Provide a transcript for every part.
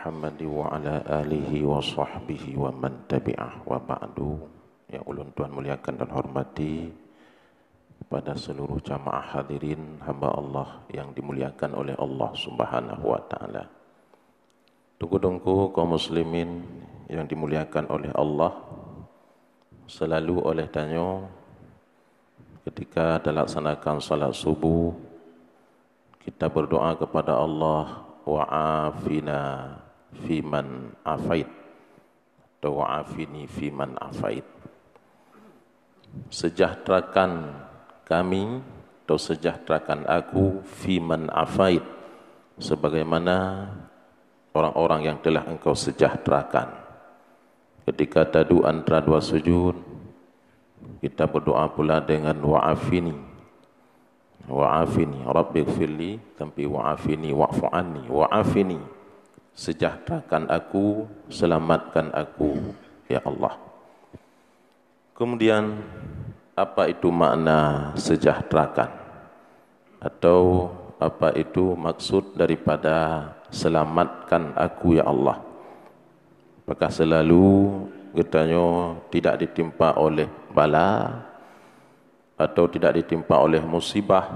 Muhammad wa ala alihi wa sahbihi wa man tabi'ah wa ba'du yang ulun Tuhan muliakan dan hormati pada seluruh jamaah hadirin hamba Allah yang dimuliakan oleh Allah Subhanahu wa taala. Tunggu-tunggu kaum muslimin yang dimuliakan oleh Allah selalu oleh tanya ketika dilaksanakan salat subuh kita berdoa kepada Allah Waafina fi man afait afini fi man afait sejahterakan kami atau sejahterakan aku fi man afait sebagaimana orang-orang yang telah engkau sejahterakan ketika tadu antara dua sujud kita berdoa pula dengan wa'afini wa'afini rabbighfirli tampi wa'afini wa'fu wa'afini sejahterakan aku, selamatkan aku, ya Allah. Kemudian apa itu makna sejahterakan? Atau apa itu maksud daripada selamatkan aku ya Allah? Apakah selalu getanyo tidak ditimpa oleh bala atau tidak ditimpa oleh musibah?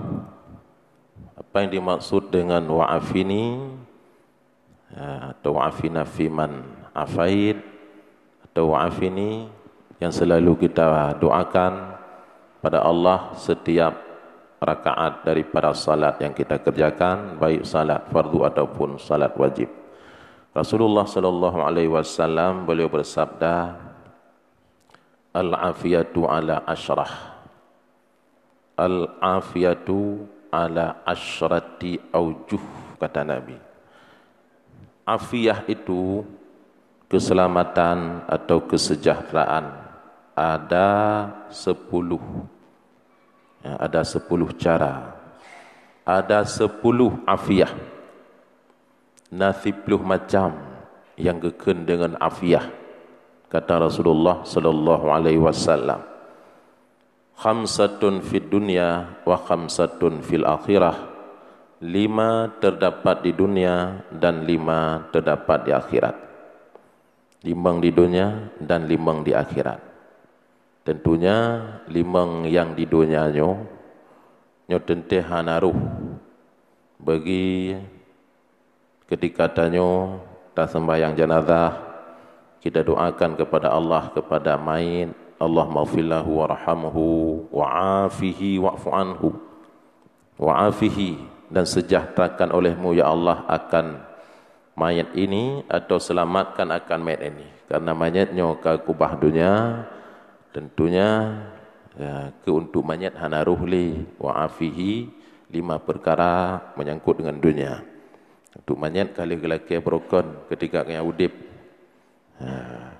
Apa yang dimaksud dengan wa'afini? atau ah, afina fiman afaid atau afini yang selalu kita doakan pada Allah setiap rakaat daripada salat yang kita kerjakan baik salat fardu ataupun salat wajib Rasulullah sallallahu alaihi wasallam beliau bersabda Al-afiyatu ala asyrah Al-afiyatu ala asyrati aujuh kata Nabi afiyah itu keselamatan atau kesejahteraan ada sepuluh ya, ada sepuluh cara ada sepuluh afiyah nasib puluh macam yang geken dengan afiyah kata Rasulullah sallallahu alaihi wasallam khamsatun fid dunya wa khamsatun fil akhirah lima terdapat di dunia dan lima terdapat di akhirat. Limbang di dunia dan limbang di akhirat. Tentunya limbang yang di dunia nyo nyo tentih hanaruh bagi ketika tanyo ta sembahyang jenazah kita doakan kepada Allah kepada main Allah mafillahu warhamhu wa'afihi wa'fu anhu wa'afihi wa dan sejahterakan olehmu ya Allah akan mayat ini atau selamatkan akan mayat ini karena mayatnya ke kubah dunia tentunya ya, ke untuk mayat hanaruhli wa afihi lima perkara menyangkut dengan dunia untuk mayat kali gelakai berokon ketika kaya udip ya.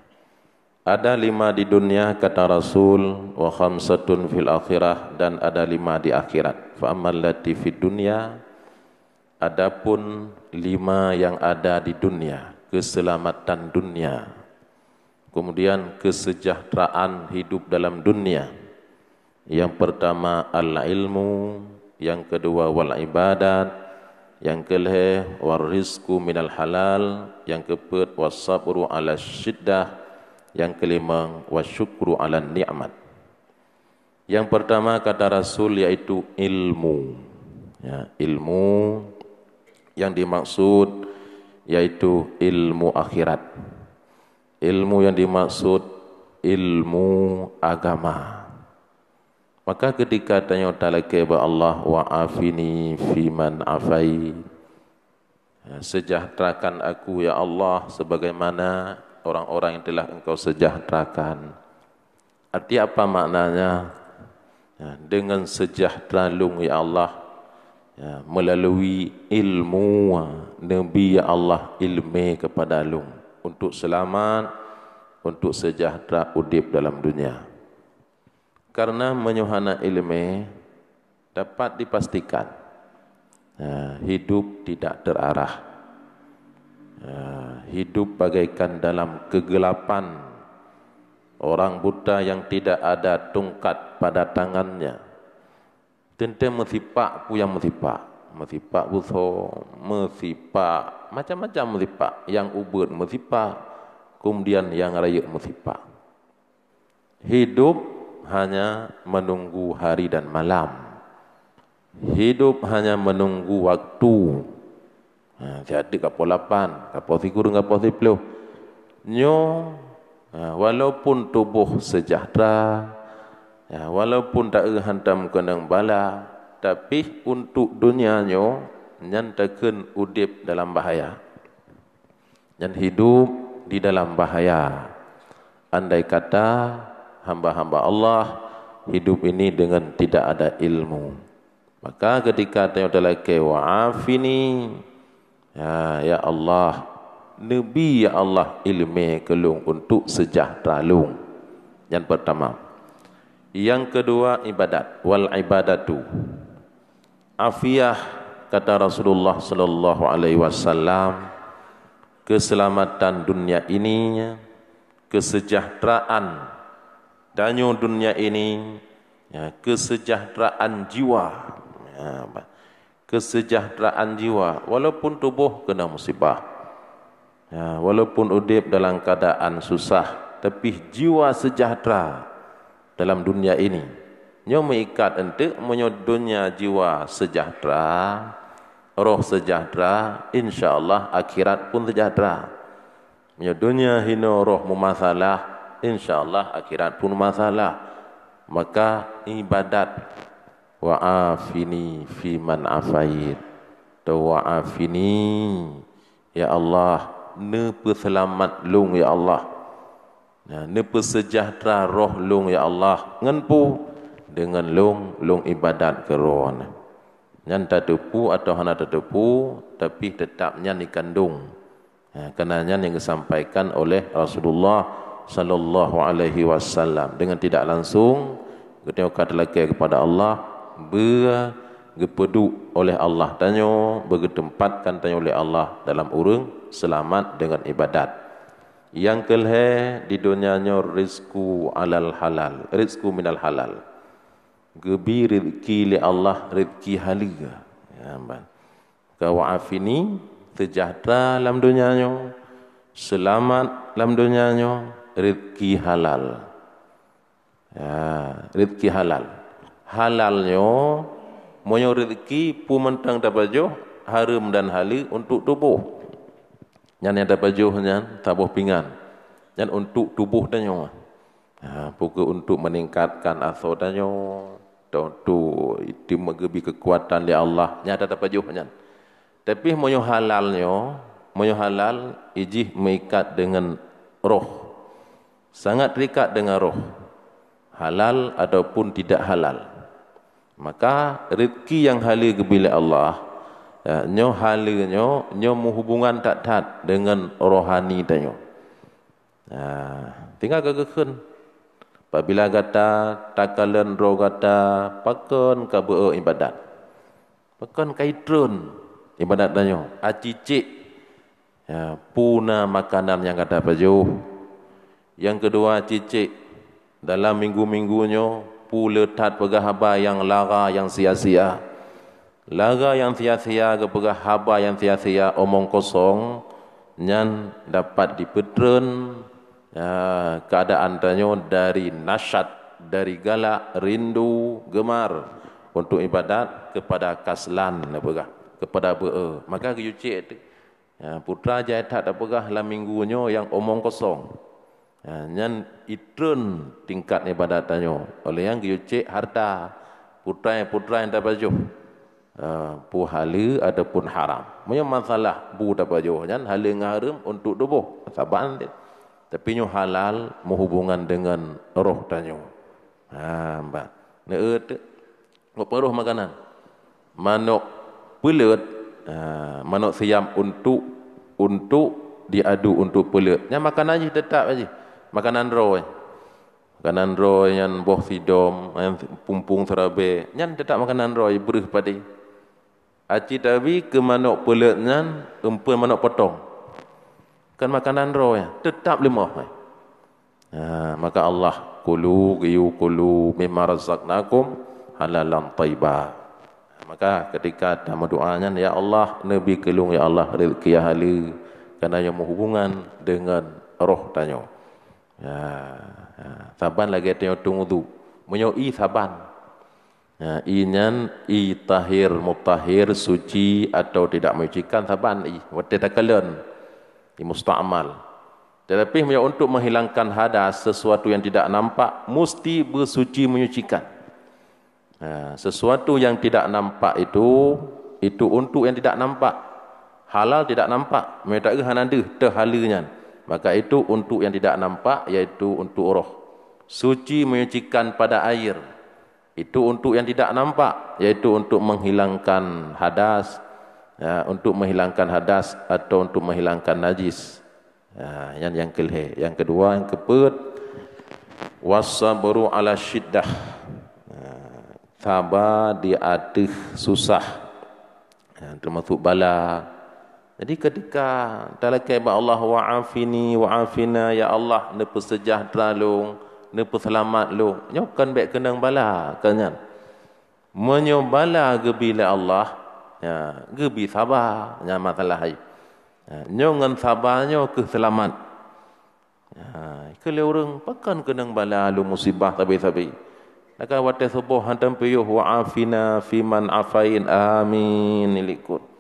Ada lima di dunia kata Rasul wa khamsatun fil akhirah dan ada lima di akhirat. Fa ammal lati fid dunya adapun lima yang ada di dunia, keselamatan dunia. Kemudian kesejahteraan hidup dalam dunia. Yang pertama al ilmu, yang kedua wal ibadat, yang kelima war rizqu minal halal, yang keempat was ala syiddah, yang kelima wasyukru ala ni'mat. Yang pertama kata Rasul yaitu ilmu. Ya, ilmu yang dimaksud yaitu ilmu akhirat. Ilmu yang dimaksud ilmu agama. Maka ketika tanya Taala kepada Allah wa afini fi man afai ya, sejahterakan aku ya Allah sebagaimana orang-orang yang telah engkau sejahterakan. Arti apa maknanya? Ya, dengan sejahtera lu ya Allah ya, melalui ilmu ya, Nabi ya Allah ilmi kepada lu untuk selamat untuk sejahtera udip dalam dunia. Karena menyuhana ilmi dapat dipastikan ya, hidup tidak terarah. Ah, hidup bagaikan dalam kegelapan orang buta yang tidak ada tungkat pada tangannya tentu mesipak pu yang mesipak mesipak buso mesipak macam-macam mesipak yang ubun mesipak kemudian yang raya mesipak hidup hanya menunggu hari dan malam hidup hanya menunggu waktu Ha, saya ada kapal lapan, kapal figur, kapal sepuluh. Nyo, ha, walaupun tubuh sejahtera, ya, walaupun tak hantam kandang bala, tapi untuk dunianya, nyantakan udip dalam bahaya. Yang hidup di dalam bahaya. Andai kata hamba-hamba Allah hidup ini dengan tidak ada ilmu. Maka ketika tanya telah kewa'afini, ah, Ya, ya Allah, Nabi ya Allah ilmu kelung untuk sejahtera lung. Yang pertama. Yang kedua ibadat wal ibadatu. Afiyah kata Rasulullah sallallahu alaihi wasallam keselamatan dunia ini kesejahteraan danyo dunia ini ya, kesejahteraan jiwa ya, kesejahteraan jiwa walaupun tubuh kena musibah ya, walaupun udip dalam keadaan susah tapi jiwa sejahtera dalam dunia ini nyo mengikat ente menyo dunia jiwa sejahtera roh sejahtera insyaallah akhirat pun sejahtera menyo dunia hino roh memasalah insyaallah akhirat pun masalah maka ibadat wa'afini fi man afait wa'afini ya Allah ne selamat lung ya Allah ya, ne pesejahtera roh lung ya Allah ngan pu dengan lung lung ibadat ke roh nyan tatupu atau hana tatupu tapi tetapnya ni kandung ya, kenanya yang disampaikan oleh Rasulullah sallallahu alaihi wasallam dengan tidak langsung ketika kata lagi kepada Allah bergepeduk oleh Allah tanya bergetempatkan tanya oleh Allah dalam urung selamat dengan ibadat yang kelhe di dunia dunianya rizku alal halal rizku minal halal gebi rizki li Allah rizki haliga ya ampun kau afini sejahtera dalam dunianya selamat dalam dunia dunianya rizki halal ya rizki halal halalnya moyo rezeki pu mentang tapajo haram dan hali untuk tubuh. Yang dapat jo nyan tabuh pingan. Dan untuk tubuh dan nyawa. Ha, buka untuk meningkatkan asal dan nyawa. Untuk itu mengebi kekuatan di Allah. Yang ada tapajo nyan. Tapi moyo halalnya, moyo halal ijih mengikat dengan roh. Sangat terikat dengan roh. Halal ataupun tidak halal maka rezeki yang halil ke Allah ya, nyo halilnyo nyo menghubungan tak tat dengan rohani tanyo ha ya, tinggal gagakeun apabila kata takalen ro kata pakon ka ibadat pakon kaitrun ibadat tanyo acicik ya, puna makanan yang kata pajuh yang kedua cicik dalam minggu-minggunya puletat haba yang lara yang sia-sia. Lara yang sia-sia ke haba yang sia-sia omong kosong nyan dapat dipetren ya, keadaan tanyo dari nasyat dari galak rindu gemar untuk ibadat kepada kaslan apakah kepada bee maka ke yucik ya, putra jaitat apakah la minggunyo yang omong kosong Ya, yang itun tingkat pada tanya. Oleh yang kita harta. Putra-putra yang yang tak baju. Uh, ada pun haram. Punya masalah bu tak baju. Yang hala dengan haram untuk tubuh. Sabahan dia. Tapi nyu halal menghubungan dengan roh tanya. Ah mbak. Ini itu. Apa roh makanan? manok, pelut. Ha, manok siam untuk untuk diadu untuk pelut. Yang makanan aja tetap aja makanan roh. Makanan roh yang boh fidom, yang pumpung serabe. Yang tetap makanan roh yang berih padi. Aci tapi ke mana pelet yang empu mana potong. Kan makanan roh yang tetap lima. Nah, ha, maka Allah kulu riu kulu mimma razaqnakum halalan tayyiba. Maka ketika dalam doanya ya Allah Nabi kelung ya Allah rezeki ahli kerana yang berhubungan dengan roh tanya. Ya, ya. Saban lagi ada yang tunggu tu. Menyo i saban. Ya, inyan i tahir mutahir suci atau tidak menyucikan saban i. Wadah tak kelen. I musta'amal. Tetapi untuk menghilangkan hadas sesuatu yang tidak nampak mesti bersuci menyucikan. Ya, sesuatu yang tidak nampak itu itu untuk yang tidak nampak. Halal tidak nampak. Mereka hanan dia terhalunya. Maka itu untuk yang tidak nampak yaitu untuk roh. Suci menyucikan pada air. Itu untuk yang tidak nampak yaitu untuk menghilangkan hadas ya, untuk menghilangkan hadas atau untuk menghilangkan najis. Ya, yang yang kelhe. Yang kedua yang keput wasabru ala syiddah. Ya, sabar di atas susah. Ya, termasuk bala, jadi ketika dalam kaibat Allah wa wa afina ya Allah ne pesejah terlalu ne peselamat lu nyokan baik kena bala kan, kan? menyobala gebile Allah ya gebi sabar nya masalah ai ya, nyongan sabar nyo ke selamat ya kele orang pakan kena bala lu musibah tapi-tapi Naka wate subuh hantam piyuh wa'afina fiman afain amin ilikut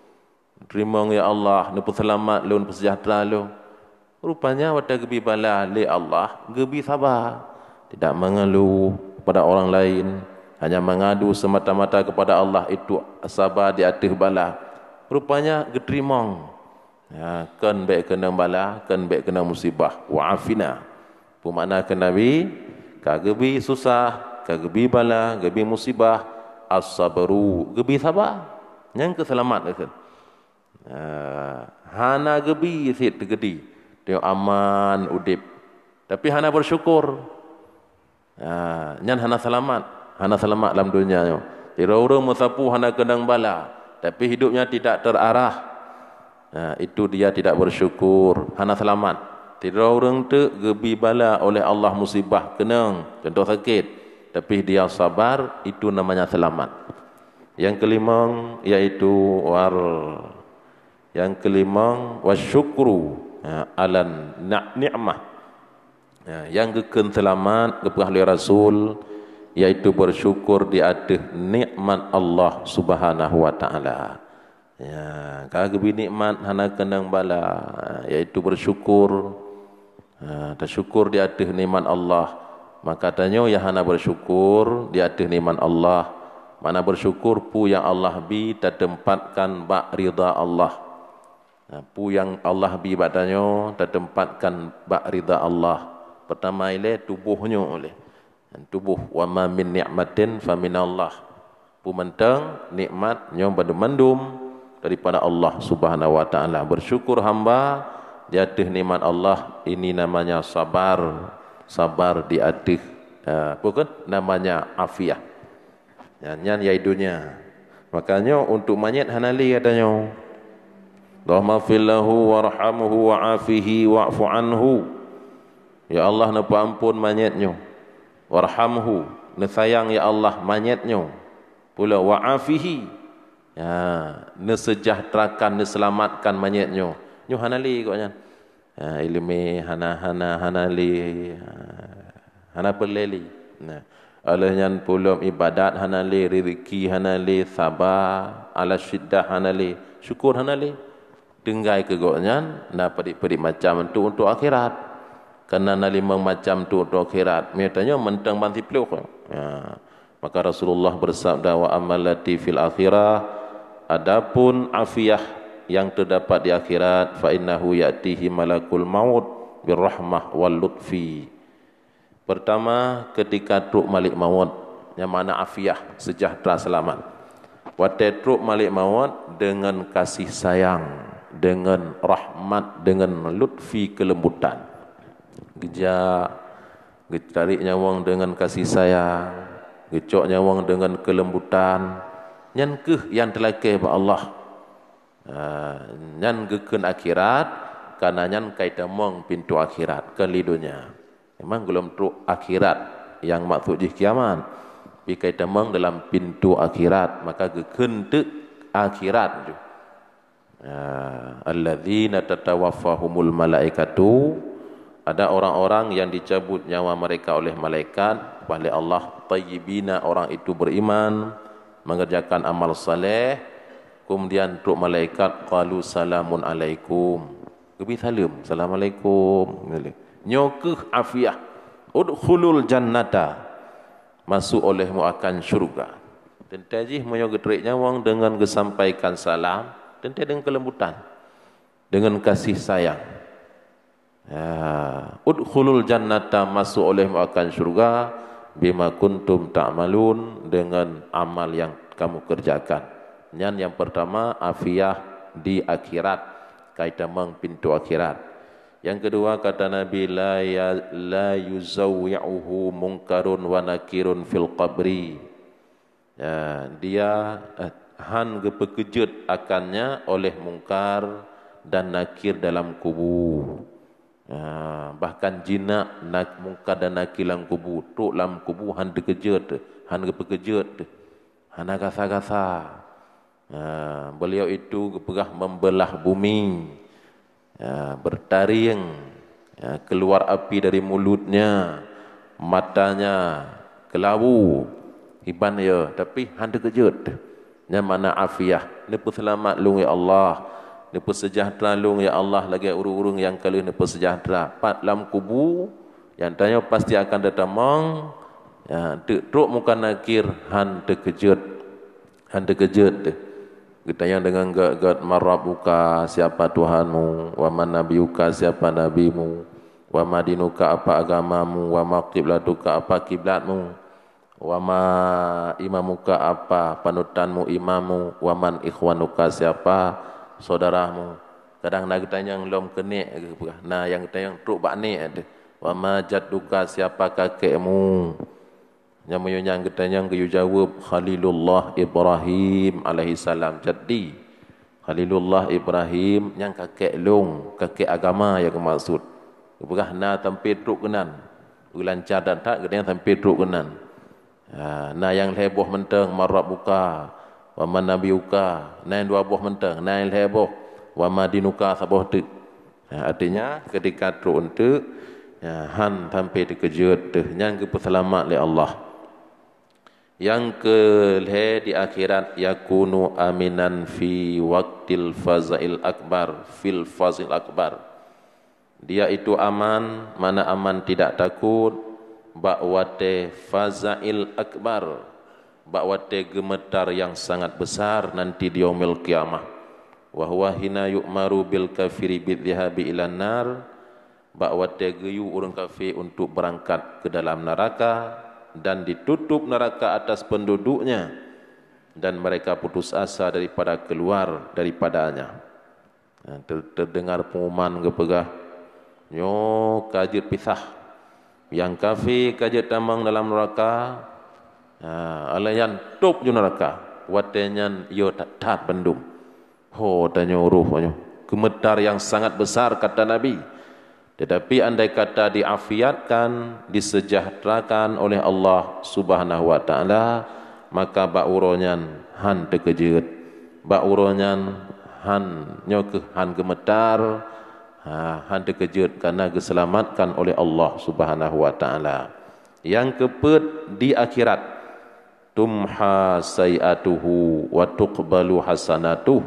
Rimong ya Allah, nupu selamat, lu nupu sejahtera lu. Rupanya wadah gebi bala li Allah, gebi sabar. Tidak mengeluh kepada orang lain. Hanya mengadu semata-mata kepada Allah itu sabar di atas bala. Rupanya gedrimong. Ya, kan baik kena bala, kan baik kena musibah. Wa'afina. Pemakna ke Nabi, kagebi susah, kagebi bala, gebi musibah. As-sabaru, gebi sabar. Yang keselamat. Yang keselamat. Eh, hana gebi sit gedi. Dia aman udip. Tapi hana bersyukur. Eh, nyan hana selamat. Hana selamat dalam dunia. yo. Tirau-rau musapu hana kenang bala. Tapi hidupnya tidak terarah. Eh, itu dia tidak bersyukur. Hana selamat. Tidak orang tu gebi bala oleh Allah musibah kenang. Contoh sakit. Tapi dia sabar, itu namanya selamat. Yang kelima, yaitu war yang kelima wasyukru ya, alan nikmat ya, ha, yang keken selamat kepada ahli rasul yaitu bersyukur di atas nikmat Allah Subhanahu wa taala ya kagak bi nikmat hana kenang bala yaitu ha, bersyukur ya, tersyukur di atas nikmat Allah maka tanyo ya hana bersyukur di atas nikmat Allah mana bersyukur pu yang Allah bi tertempatkan ba ridha Allah Ha, Pu yang Allah bi badannya tertempatkan bak rida Allah. Pertama ile tubuhnya oleh ha, tubuh wa ma min ni'matin fa min Allah. Pumenteng nikmat nyo badu daripada Allah Subhanahu wa taala. Bersyukur hamba di atas nikmat Allah ini namanya sabar. Sabar di atas ha, bukan namanya afiah. Nyanyian yaidunya. Makanya untuk manyet hanali katanya. اللهم اغفر له وارحمه وعافه Ya Allah, يا الله نبأمبون warhamhu وارحمه نسيان يا الله منيتنيو pula wa'afihi ya nesejahterakan neselamatkan manyetnyo nyu hanali kok nyan ya ilmi hana hana hanali ya, hana peleli nah oleh nyan pula ibadat hanali rezeki hanali sabar ala syiddah hanali syukur hanali tinggai ke gonyan na perik-perik macam tu untuk akhirat Karena na lima macam tu untuk akhirat menyatanya mentang manti peluk ya. Ha. maka Rasulullah bersabda wa amalati fil akhirah adapun afiyah yang terdapat di akhirat fa innahu yatihi malakul maut birrahmah wal lutfi pertama ketika truk malik maut yang mana afiyah sejahtera selamat Wate truk malik maut dengan kasih sayang dengan rahmat dengan lutfi kelembutan gejak gecarik nyawang dengan kasih sayang gejok nyawang dengan kelembutan nyan yang telake kepada Allah ha, nyan akhirat karena nyan kaita pintu akhirat ke lidunya memang belum tu akhirat yang maksud di kiamat pi kaita dalam pintu akhirat maka gekeun akhirat juga Ah, alladzina tatawaffahumul malaikatu ada orang-orang yang dicabut nyawa mereka oleh malaikat oleh Allah tayyibina orang itu beriman mengerjakan amal saleh kemudian truk malaikat qalu salamun alaikum gebi salam assalamualaikum nyokuh afiah udkhulul jannata masuk olehmu akan syurga tentajih menyogetrek nyawang dengan kesampaikan salam tentu dengan kelembutan dengan kasih sayang ya udkhulul jannata masuk oleh makan syurga bima kuntum ta'malun dengan amal yang kamu kerjakan yang yang pertama afiah di akhirat kaitan mang pintu akhirat yang kedua kata Nabi la ya la yuzawiyuhu mungkarun wa nakirun fil qabri. Ya, dia eh, han gepekejut akannya oleh mungkar dan nakir dalam kubu. Ah, ya, bahkan jinak nak mungkar dan nakir dalam kubu, tok dalam kubu, han terkejut, han gepekejut. Han agasa-gasa. Ah, ya, beliau itu gepegah membelah bumi. Ah, ya, bertaring ah, keluar api dari mulutnya, matanya kelabu. Iban ya, tapi han terkejut. Yang mana afiah. Ini pun selamat lung ya Allah. Ini pun sejahtera lung ya Allah. Lagi urung-urung yang kali ini pun sejahtera. Pat lam kubu. Yang tanya pasti akan datang mong. Ya, Teruk muka nakir. Han terkejut. Han terkejut. Kita yang dengan gad-gad marab buka siapa Tuhanmu. Wa man nabi siapa nabimu. Wa madinuka apa agamamu. Wa maqiblatuka apa kiblatmu. Wama imamuka apa panutanmu imamu waman ikhwanuka siapa saudaramu kadang nak tanya yang lom kene, nah yang tanya yang truk bakni ada wama jadduka siapa kakekmu yang menyanyi yang tanya yang jawab Khalilullah Ibrahim alaihi salam jadi Khalilullah Ibrahim yang kakek long kakek agama yang maksud Bukan na tempat truk kenan Ulan dan tak, kena tempet truk kenan. Ha, Na yang leboh menteng marab buka wa man nabi uka nain dua buah menteng yang leboh wa madinuka sabah tu ya, ha, artinya ketika tu untuk ya, han sampai tu kerja tu yang ke selamat le Allah yang ke leh di akhirat ya yakunu aminan fi waktil fazail akbar fil fazil akbar dia itu aman mana aman tidak takut bakwate fazail akbar bakwate gemetar yang sangat besar nanti di yaumil qiyamah wa hina yu'maru bil kafiri bidhhabi ila nar bakwate geyu urung kafir untuk berangkat ke dalam neraka dan ditutup neraka atas penduduknya dan mereka putus asa daripada keluar daripadanya terdengar pengumuman kepegah, nyo kajir pisah yang kafir kaje tamang dalam neraka ha uh, yang top ju neraka watenyan yo tak tak pendum ho tanyo ruh nyo gemetar yang sangat besar kata nabi tetapi andai kata diafiatkan disejahterakan oleh Allah Subhanahu wa taala maka bauronyan han tekejut bauronyan han nyo ke han gemetar ha hande kejut karena diselamatkan oleh Allah Subhanahu wa taala yang keput di akhirat tumha sayatuhu wa tuqbalu hasanatu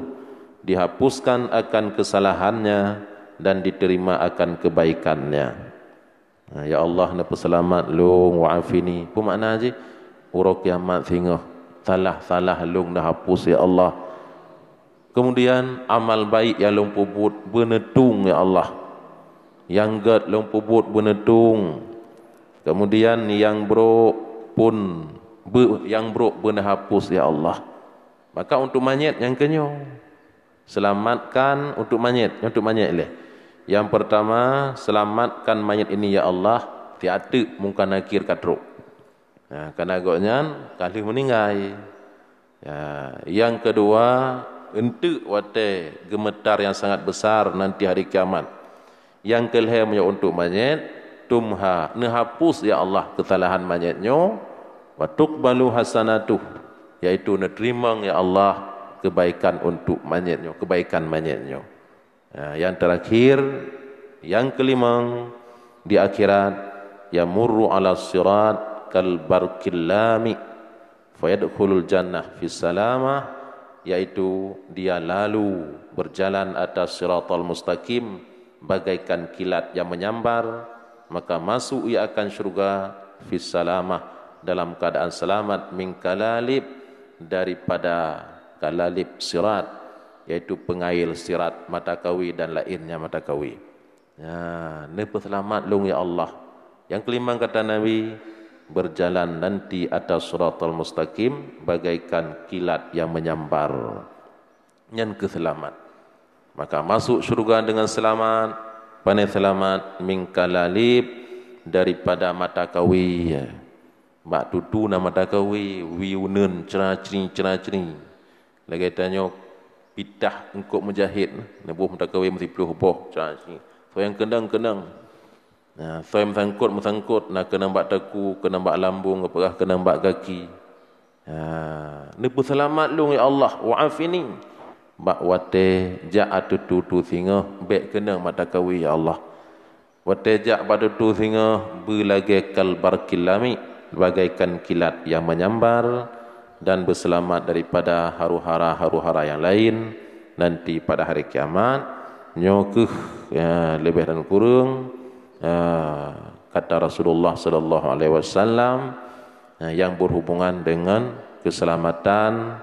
dihapuskan akan kesalahannya dan diterima akan kebaikannya ha, ya Allah na selamat lu waafini afini apa makna aje urok kiamat singah salah salah lu dah hapus ya Allah Kemudian amal baik yang lumpuh put benetung ya Allah. Yang gad lumpuh put benetung. Kemudian yang bro pun be, yang bro benda hapus ya Allah. Maka untuk manyet yang kenyo selamatkan untuk manyet untuk manyet leh. Yang pertama selamatkan manyet ini ya Allah tiada mungkin nakir katruk. Nah, karena agaknya kali meninggal. Ya, yang kedua untuk wate gemetar yang sangat besar nanti hari kiamat yang kelahir menyo untuk mayit tumha nehapus ya Allah kesalahan mayitnyo wa tuqbalu hasanatu yaitu nerima ya Allah kebaikan untuk mayitnyo kebaikan mayitnyo ya, ha, yang terakhir yang kelima di akhirat ya murru ala sirat kal barqil lami fa jannah fi salamah yaitu dia lalu berjalan atas siratal mustaqim bagaikan kilat yang menyambar maka masuk ia akan syurga fis salamah dalam keadaan selamat min kalalib daripada kalalib sirat yaitu pengail sirat mata kawi dan lainnya mata kawi ya ne selamat lung ya Allah yang kelima kata nabi berjalan nanti atas suratul mustaqim bagaikan kilat yang menyambar yang keselamat maka masuk syurga dengan selamat panai selamat mingkalalib daripada mata kawi mak tutu nama mata kawi wiunun cerah cerih cerah cerih lagi tanya pitah engkau menjahit nebuh mata kawi mesti peluh boh cerah cerih so yang kendang kendang Ha, nah, soim sangkut mesangkut nak kena buat teku, kena buat lambung, apakah kena buat kaki. Ha, ni selamat lu ya Allah, wa'afini. Bak wate jak atu tu singa, bek kena mata kawi ya Allah. Wate jak pada tu singa, belagai kalbar kilami, bagaikan kilat yang menyambar dan berselamat daripada haru-hara haru-hara yang lain nanti pada hari kiamat nyokuh ya, lebih dan kurung Ha, kata Rasulullah sallallahu alaihi wasallam ha, yang berhubungan dengan keselamatan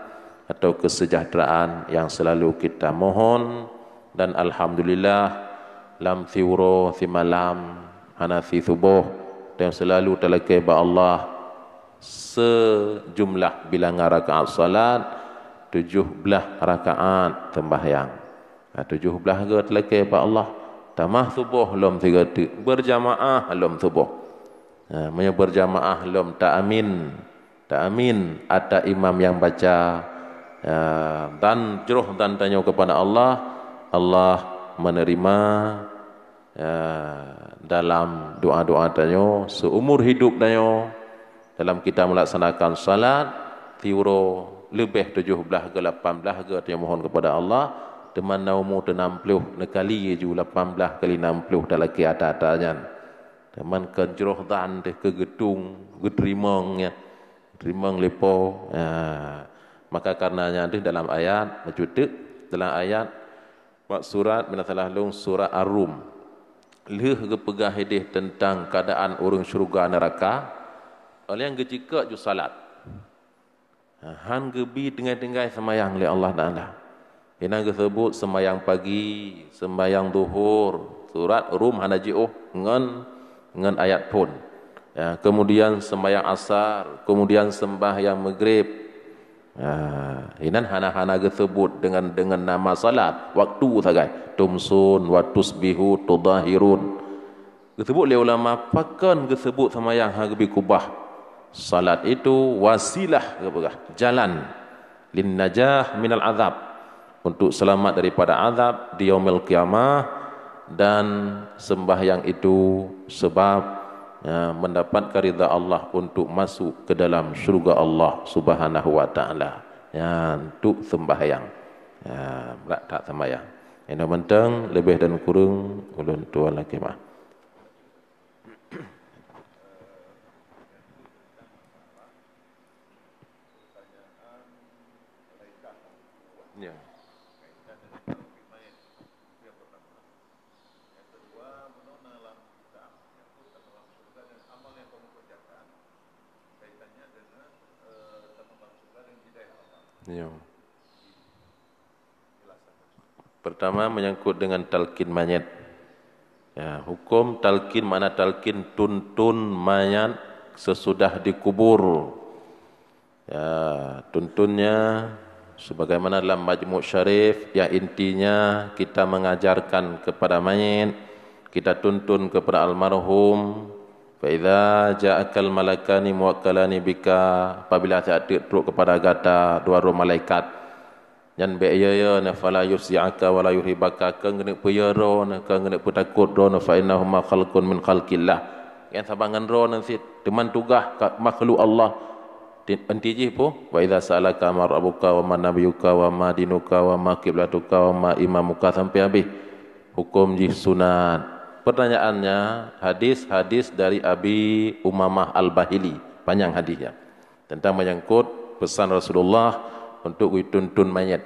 atau kesejahteraan yang selalu kita mohon dan alhamdulillah lam thiwro thimalam hana fi thuboh dan selalu telakai ba Allah sejumlah bilangan rakaat salat tujuh belah rakaat tambah yang ha, tujuh belah ke telakai ba Allah tamah subuh lom tiga berjamaah lom subuh ha, berjamaah lom tak amin tak amin ada imam yang baca ha, dan juruh dan tanya kepada Allah Allah menerima ha, dalam doa-doa tanya seumur hidup tanya dalam kita melaksanakan salat tiuro lebih 17 ke 18 ke tanya mohon kepada Allah Teman naumu de enam puluh negali ju lapan belah kali enam puluh dah lagi ada adanya. Teman kencroh dan de ke gedung gedrimong ya, gedrimong lepo. Ya. Maka karenanya de dalam ayat majudik dalam ayat mak surat menatalah lung surat arum. Lih kepegah hidih tentang keadaan orang syurga neraka. Oleh yang gejika ju salat. Ha, han gebi dengan-dengan semayang oleh Allah Ta'ala. Ta'ala. Ina sebut semayang pagi, semayang duhur, surat Rum hanaji oh dengan dengan ayat pun. Ya, kemudian sembahyang asar, kemudian sembahyang maghrib. Ya, ina hana-hana tersebut dengan dengan nama salat waktu sahaja. Tumsun, watus bihu, tudahirun. Kesebut oleh ulama, pakan kesebut sama yang harbi kubah. Salat itu wasilah, jalan. Linnajah minal azab untuk selamat daripada azab di yaumil qiyamah dan sembahyang itu sebab ya, mendapatkan rida Allah untuk masuk ke dalam syurga Allah subhanahu wa ta'ala ya, untuk sembahyang ya, tak sembahyang yang penting lebih dan kurung ulun tuan lagi mah. Ya. Pertama menyangkut dengan talqin mayat. Ya, hukum talqin mana talqin tuntun mayat sesudah dikubur. Ya, tuntunnya sebagaimana dalam majmu' syarif yang intinya kita mengajarkan kepada mayat, kita tuntun kepada almarhum, Fa idza ja'akal malakani muwakkalani bika apabila ada turut kepada gada dua roh malaikat yan be ya ya na fala yusyaka wala yuhibaka kang ngene puyero ya na kang ngene putakut ro na fa innahuma khalqun min khalqillah yan sabangan ro na sit teman tugah makhluk Allah enti ji pu wa idza salaka marabuka wa man nabiyuka wa ma dinuka wa ma qiblatuka wa ma imamuka sampai habis hukum ji sunat pertanyaannya hadis-hadis dari Abi Umamah Al-Bahili panjang hadisnya tentang menyangkut pesan Rasulullah untuk tuntun mayat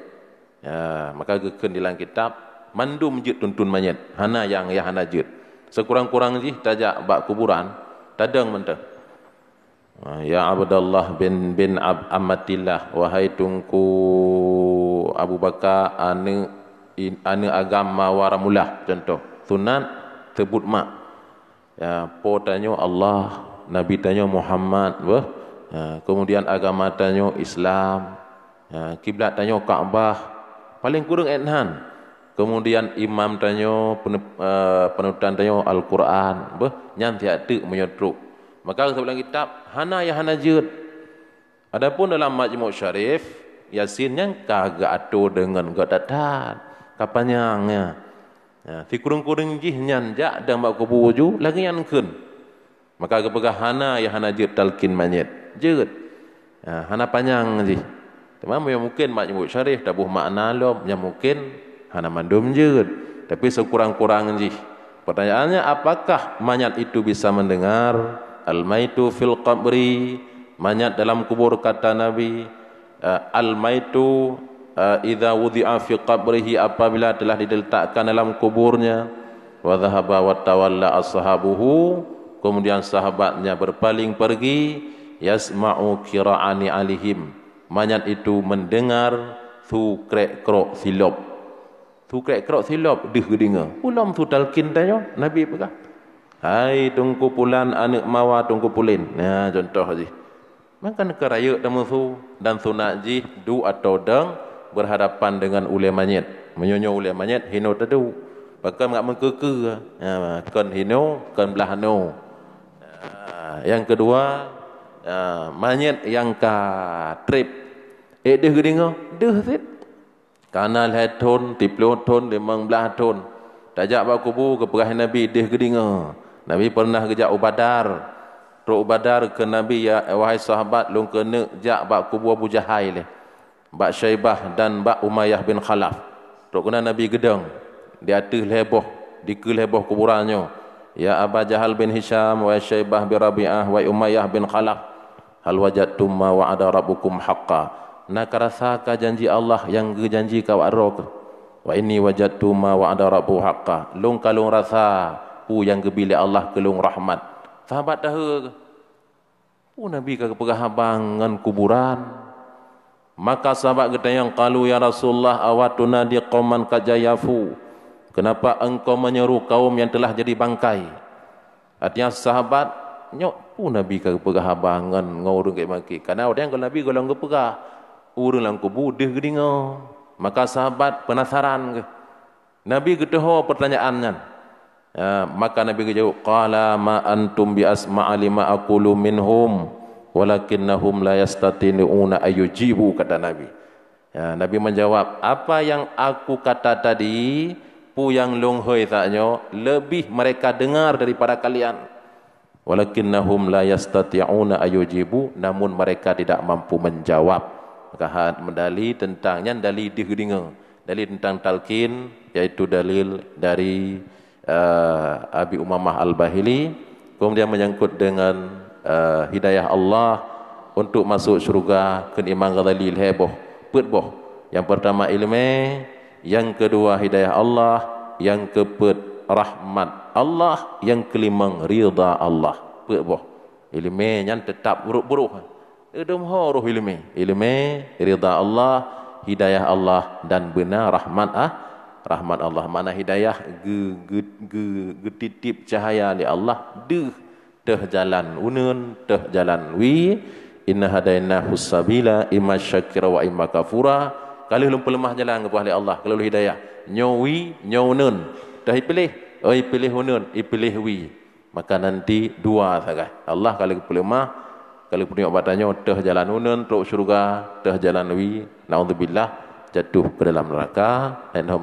ya maka gekeun di kitab mandu menjut tuntun mayat hana yang ya hana jut sekurang-kurang jih tajak bak kuburan tadang mente ah, ya abdallah bin bin ab amatillah wahai tungku Abu Bakar ane ane agama waramullah contoh sunan tebut mak. Ya, po tanya Allah, Nabi tanya Muhammad, Ya, kemudian agama tanya Islam, ya, kiblat tanya Kaabah, paling kurang Enhan. Kemudian imam tanya eh, penutan tanya Al-Quran, bah? Nyan tiada menyetruk. Maka kita bilang kitab, Hana ya Hana Jud. Adapun dalam majmuk syarif, Yasin yang kagak atur dengan gadatan. Kapan yangnya? Ya. Ti ha, kurung-kurung jih nyanjak dan mbak kubu wuju lagi yang kun. Maka kepegah hana ya hana jir talkin manjit. Jir. Ha, hana panjang ji. Tapi yang mungkin mak nyebut syarif dah buh makna lom yang mungkin hana mandum jir. Tapi sekurang-kurang ji. Pertanyaannya apakah mayat itu bisa mendengar al-maitu fil qabri mayat dalam kubur kata Nabi ha, al-maitu Uh, idza wudhi'a fi qabrihi apabila telah diletakkan dalam kuburnya wa dhahaba wa tawalla ashabuhu kemudian sahabatnya berpaling pergi yasma'u qira'ani alihim mayat itu mendengar thu krek krok silop thu krek krok silop dih gedinga ulam thu talqin tanyo nabi apa hai tungku pulan anak mawa tungku pulin nah ya, contoh haji makan keraya dan thu dan thu nak du atau deng berhadapan dengan ulil manyit. Menyonyo ulil manyit, hino tadu. Bahkan tidak mengkeke. Ya, kan hino, kan belah no. Ya, yang kedua, ya, manyit yang ka trip. Eh, dia kedinga, dia sit. Kanal hai ton, tiplo ton, limang belah ton. Tajak bak kubur ke perahin Nabi, dia kedinga. Nabi pernah kejak ubadar. Teruk ubadar ke Nabi, ya, wahai sahabat, lu kena jak bak kubur Abu leh. Bak Syaibah dan Bak Umayyah bin Khalaf. Tok guna Nabi Gedang di atas leboh, di keleboh kuburannya. Ya Aba Jahal bin Hisham wa Syaibah bin Rabi'ah wa Umayyah bin Khalaf. Hal wajadtum ma wa'ada rabbukum haqqa. Nak rasakah janji Allah yang kejanji janji ka warok? Wa inni wajadtum ma wa'ada rabbu haqqa. Lung kalung rasa pu yang ge Allah kelung rahmat. Sahabat tahu Oh Nabi kata pegah abang dengan kuburan. Maka sahabat kita yang kalu ya Rasulullah awatuna di qoman kajayafu. Kenapa engkau menyeru kaum yang telah jadi bangkai? Artinya sahabat nyok pu oh, Nabi ke pegah abangan ngurung ke maki. Karena ada yang Nabi golong ke pegah. Urung langku budih ke Maka sahabat penasaran ke. Nabi ketuh pertanyaannya. Ya, maka Nabi ke jawab, Qala ma antum bi asma'ali ma'akulu minhum walakinnahum la yastatinuuna ayujibu kata nabi ya, nabi menjawab apa yang aku kata tadi pu yang long lunghoi taknyo lebih mereka dengar daripada kalian walakinnahum la yastatiuna ayujibu namun mereka tidak mampu menjawab maka had mendali tentangnya dalil dihdinga dalil tentang talqin yaitu dalil dari uh, Abi Umamah Al-Bahili kemudian menyangkut dengan uh, hidayah Allah untuk masuk syurga ke Imam Ghazali heboh putboh yang pertama ilmu yang kedua hidayah Allah yang keempat rahmat Allah yang kelima rida Allah putboh ilmu yang tetap buruk-buruk edum huruf ilmu ilmu rida Allah hidayah Allah dan benar rahmat ah rahmat Allah mana hidayah getitip cahaya li Allah duh teh jalan unun teh jalan wi inna hadaina husabila imma syakir wa imma kafura kali lumpuh lemah jalan ke pahli Allah kalau hidayah nyowi nyonun dah pilih oi oh, pilih unun i pilih wi maka nanti dua saja Allah kalau lumpuh lemah kalau punya batanya teh jalan unun teruk syurga teh jalan wi naudzubillah jatuh ke dalam neraka dan ho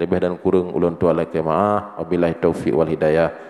lebih dan kurung ulun tua lagi maaf wabillahi taufiq wal hidayah